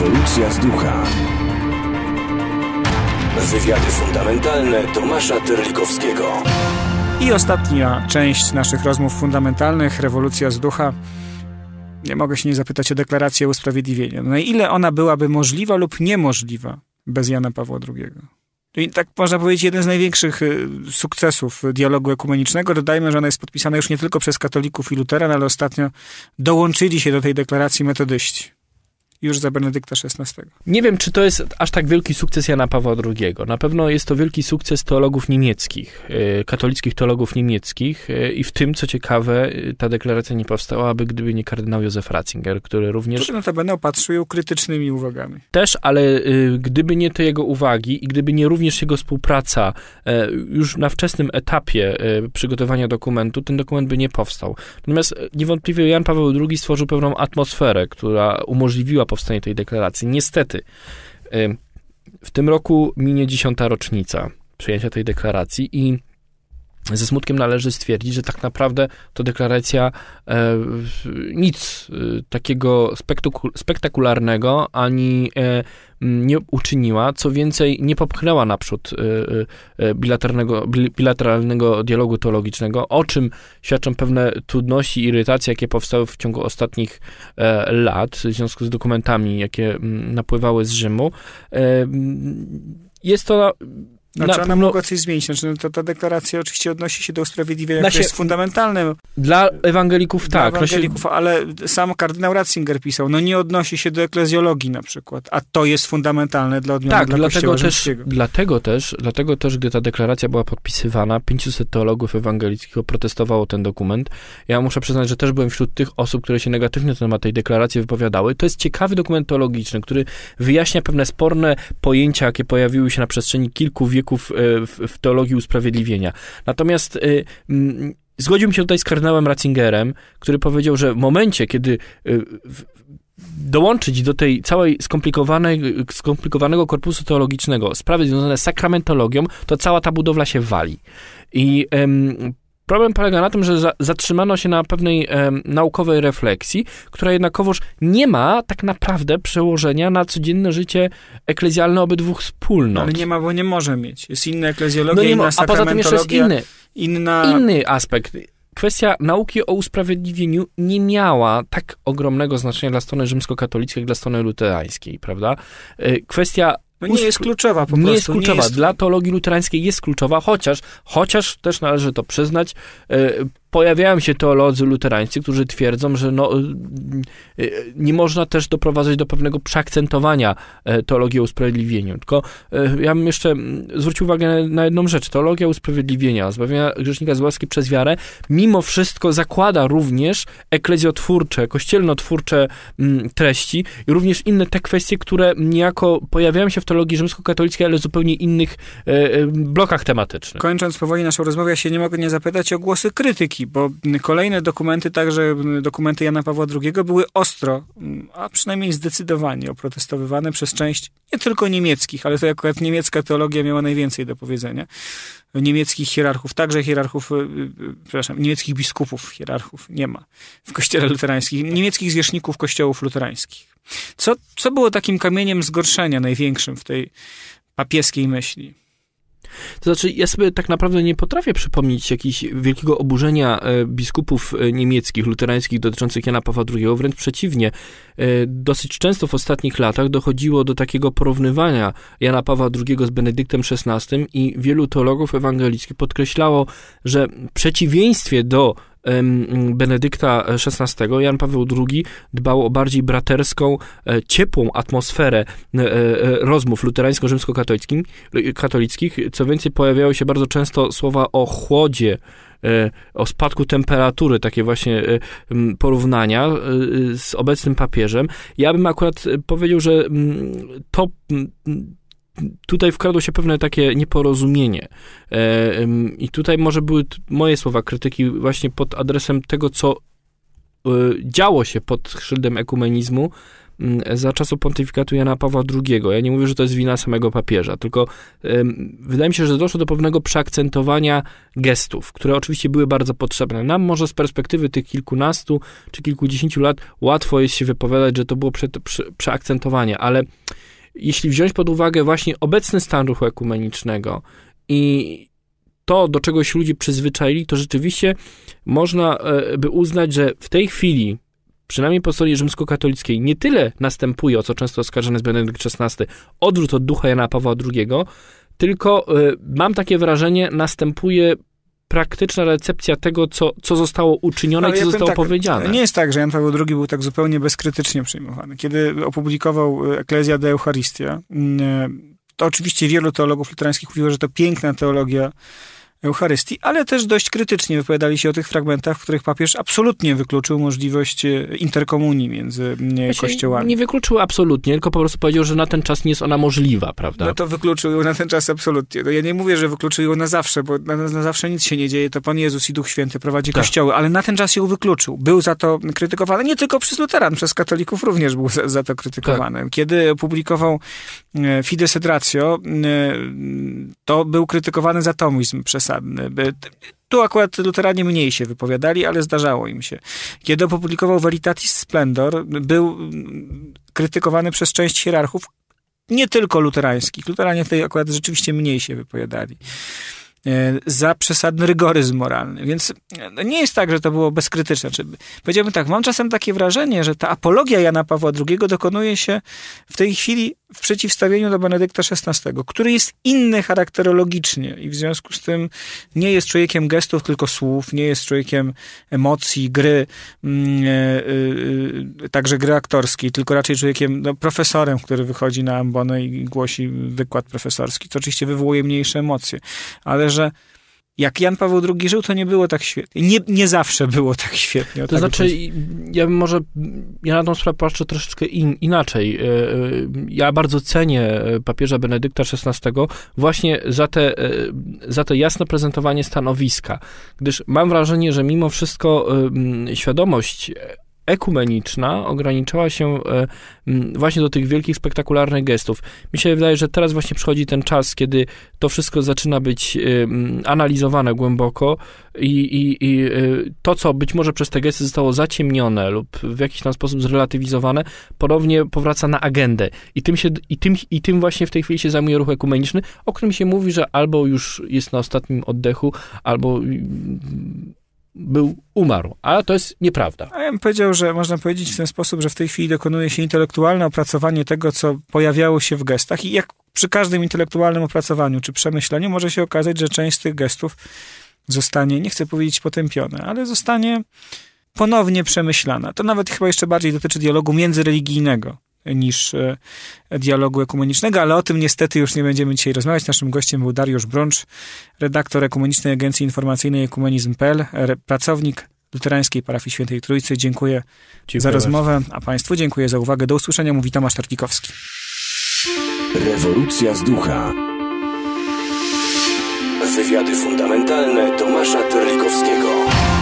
Rewolucja z ducha. Wywiady fundamentalne Tomasza Terlikowskiego. I ostatnia część naszych rozmów fundamentalnych, rewolucja z ducha. Nie mogę się nie zapytać o deklarację usprawiedliwienia. Na no ile ona byłaby możliwa lub niemożliwa bez Jana Pawła II? I tak można powiedzieć, jeden z największych y, sukcesów dialogu ekumenicznego. Dodajmy, że ona jest podpisana już nie tylko przez katolików i Luteran, ale ostatnio dołączyli się do tej deklaracji metodyści już za Benedykta XVI. Nie wiem, czy to jest aż tak wielki sukces Jana Pawła II. Na pewno jest to wielki sukces teologów niemieckich, y, katolickich teologów niemieckich y, i w tym, co ciekawe, y, ta deklaracja nie powstałaby, gdyby nie kardynał Józef Ratzinger, który również... Który notabene opatrzył krytycznymi uwagami. Też, ale gdyby nie te jego uwagi i gdyby nie również jego współpraca już na wczesnym etapie przygotowania dokumentu, ten dokument by nie powstał. Natomiast niewątpliwie Jan Paweł II stworzył pewną atmosferę, która umożliwiła powstanie tej deklaracji. Niestety, w tym roku minie dziesiąta rocznica przyjęcia tej deklaracji i ze smutkiem należy stwierdzić, że tak naprawdę to deklaracja e, nic e, takiego spektakularnego ani e, nie uczyniła, co więcej, nie popchnęła naprzód e, e, e, bilateralnego, bilateralnego dialogu teologicznego, o czym świadczą pewne trudności i irytacje, jakie powstały w ciągu ostatnich lat w związku z dokumentami, jakie napływały z Rzymu. Jest to znaczy no, ona mogła coś zmienić. Znaczy, no, ta, ta deklaracja oczywiście odnosi się do usprawiedliwienia, znaczy, które jest fundamentalne. Dla ewangelików dla tak. Ewangelików, się... ale sam kardynał Ratzinger pisał, no nie odnosi się do eklezjologii na przykład, a to jest fundamentalne dla odmiany tak, dla dlatego też, dlatego też, dlatego też, gdy ta deklaracja była podpisywana, 500 teologów ewangelickich protestowało ten dokument. Ja muszę przyznać, że też byłem wśród tych osób, które się negatywnie na temat tej deklaracji wypowiadały. To jest ciekawy dokument teologiczny, który wyjaśnia pewne sporne pojęcia, jakie pojawiły się na przestrzeni kilku wieków E, w teologii usprawiedliwienia. Natomiast e, zgodziłbym się tutaj z kardynałem Ratzingerem, który powiedział, że w momencie, kiedy e, dołączyć do tej całej skomplikowanej, skomplikowanego korpusu teologicznego sprawy związane z sakramentologią, to cała ta budowla się wali. I ym, Problem polega na tym, że za, zatrzymano się na pewnej e, naukowej refleksji, która jednakowoż nie ma tak naprawdę przełożenia na codzienne życie eklezjalne obydwu wspólnot. Ale nie ma, bo nie może mieć. Jest inna eklezjologia, no nie inna A poza tym jeszcze jest inny, inna... inny aspekt. Kwestia nauki o usprawiedliwieniu nie miała tak ogromnego znaczenia dla strony rzymskokatolickiej, jak dla strony luterańskiej, prawda? Y, kwestia no nie jest kluczowa po prostu. Nie jest kluczowa. Nie jest... Dla teologii luterańskiej jest kluczowa, chociaż, chociaż też należy to przyznać, e, pojawiają się teolodzy luterańscy, którzy twierdzą, że no, y, y, nie można też doprowadzać do pewnego przeakcentowania e, teologii usprawiedliwienia. Tylko e, ja bym jeszcze mm, zwrócił uwagę na jedną rzecz. Teologia usprawiedliwienia, zbawienia grzesznika z łaski przez wiarę, mimo wszystko zakłada również eklezjotwórcze, kościelnotwórcze mm, treści i również inne te kwestie, które niejako pojawiają się w teologii rzymskokatolickiej, ale zupełnie innych e, blokach tematycznych. Kończąc powoli naszą rozmowę, ja się nie mogę nie zapytać o głosy krytyki bo kolejne dokumenty, także dokumenty Jana Pawła II, były ostro, a przynajmniej zdecydowanie oprotestowywane przez część nie tylko niemieckich, ale to akurat niemiecka teologia miała najwięcej do powiedzenia. Niemieckich hierarchów, także hierarchów, y, y, przepraszam, niemieckich biskupów, hierarchów nie ma w kościele luterańskim, niemieckich zwierzchników kościołów luterańskich. Co, co było takim kamieniem zgorszenia największym w tej papieskiej myśli? To znaczy, ja sobie tak naprawdę nie potrafię przypomnieć jakiegoś wielkiego oburzenia e, biskupów e, niemieckich, luterańskich dotyczących Jana Pawła II, wręcz przeciwnie. E, dosyć często w ostatnich latach dochodziło do takiego porównywania Jana Pawła II z Benedyktem XVI i wielu teologów ewangelickich podkreślało, że w przeciwieństwie do Benedykta XVI, Jan Paweł II dbał o bardziej braterską, e, ciepłą atmosferę e, e, rozmów luterańsko-rzymskokatolickich. Co więcej, pojawiały się bardzo często słowa o chłodzie, o spadku temperatury, takie właśnie porównania z obecnym papieżem. Ja bym akurat powiedział, że to tutaj wkradło się pewne takie nieporozumienie. E, I tutaj może były moje słowa krytyki właśnie pod adresem tego, co e, działo się pod szyldem ekumenizmu za czasu pontyfikatu Jana Pawła II. Ja nie mówię, że to jest wina samego papieża, tylko wydaje mi się, że doszło do pewnego przeakcentowania gestów, które oczywiście były bardzo potrzebne. Nam może z perspektywy tych kilkunastu czy kilkudziesięciu lat łatwo jest się wypowiadać, że to było prze, prze, przeakcentowanie, ale jeśli wziąć pod uwagę właśnie obecny stan ruchu ekumenicznego i to, do czegoś ludzie przyzwyczaili, to rzeczywiście można e, by uznać, że w tej chwili przynajmniej po stronie rzymskokatolickiej, nie tyle następuje, o co często oskarżany jest Benedykt XVI, odwrót od ducha Jana Pawła II, tylko e, mam takie wrażenie, następuje praktyczna recepcja tego, co, co zostało uczynione i no, co ja zostało tak, powiedziane. Nie jest tak, że Jan Paweł II był tak zupełnie bezkrytycznie przyjmowany. Kiedy opublikował y, Eklezja de Eucharistia, mm, y, to oczywiście wielu teologów literańskich mówiło, że to piękna teologia Eucharystii, ale też dość krytycznie wypowiadali się o tych fragmentach, w których papież absolutnie wykluczył możliwość e, interkomunii między kościołami. Nie wykluczył absolutnie, tylko po prostu powiedział, że na ten czas nie jest ona możliwa, prawda? No to wykluczył ją na ten czas absolutnie. No ja nie mówię, że wykluczył ją na zawsze, bo na, na zawsze nic się nie dzieje, to Pan Jezus i Duch Święty prowadzi tak. kościoły, ale na ten czas ją wykluczył. Był za to krytykowany, nie tylko przez Luteran, przez katolików również był za, za to krytykowany. Tak. Kiedy publikował e, Fides et Ratio, e, to był krytykowany za tomizm przez przesadny. Tu akurat luteranie mniej się wypowiadali, ale zdarzało im się. Kiedy opublikował Veritatis Splendor, był mm, krytykowany przez część hierarchów, nie tylko luterańskich. Luteranie w tej akurat rzeczywiście mniej się wypowiadali. E, za przesadny rygoryzm moralny. Więc e, nie jest tak, że to było bezkrytyczne. Czy, powiedziałbym tak, mam czasem takie wrażenie, że ta apologia Jana Pawła II dokonuje się w tej chwili w przeciwstawieniu do Benedykta XVI, który jest inny charakterologicznie i w związku z tym nie jest człowiekiem gestów, tylko słów, nie jest człowiekiem emocji, gry, yy, yy, także gry aktorskiej, tylko raczej człowiekiem, no, profesorem, który wychodzi na ambonę i głosi wykład profesorski, co oczywiście wywołuje mniejsze emocje. Ale że jak Jan Paweł II żył, to nie było tak świetnie. Nie, nie zawsze było tak świetnie. To tak znaczy, ja ja może, ja na tą sprawę patrzę troszeczkę in, inaczej. E, e, ja bardzo cenię e, papieża Benedykta XVI właśnie za te, za to jasne prezentowanie stanowiska, gdyż mam wrażenie, że mimo wszystko świadomość ekumeniczna ograniczała się e, właśnie do tych wielkich, spektakularnych gestów. Mi się wydaje, że teraz właśnie przychodzi ten czas, kiedy to wszystko zaczyna być e, analizowane głęboko i, i, i e, to, co być może przez te gesty zostało zaciemnione lub w jakiś tam sposób zrelatywizowane, ponownie powraca na agendę. I tym, się, i tym, i tym właśnie w tej chwili się zajmuje ruch ekumeniczny, o którym się mówi, że albo już jest na ostatnim oddechu, albo był, umarł. Ale to jest nieprawda. A ja bym powiedział, że można powiedzieć w ten sposób, że w tej chwili dokonuje się intelektualne opracowanie tego, co pojawiało się w gestach i jak przy każdym intelektualnym opracowaniu czy przemyśleniu może się okazać, że część z tych gestów zostanie, nie chcę powiedzieć potępione, ale zostanie ponownie przemyślana. To nawet chyba jeszcze bardziej dotyczy dialogu międzyreligijnego niż e, dialogu ekumenicznego, ale o tym niestety już nie będziemy dzisiaj rozmawiać. Naszym gościem był Dariusz Brącz, redaktor Ekumenicznej Agencji Informacyjnej Ekumenizm.pl, pracownik Luterańskiej Parafii Świętej Trójcy. Dziękuję, dziękuję za rozmowę, a Państwu dziękuję za uwagę. Do usłyszenia, mówi Tomasz Tarkikowski. Rewolucja z ducha. Wywiady fundamentalne Tomasza Terlikowskiego.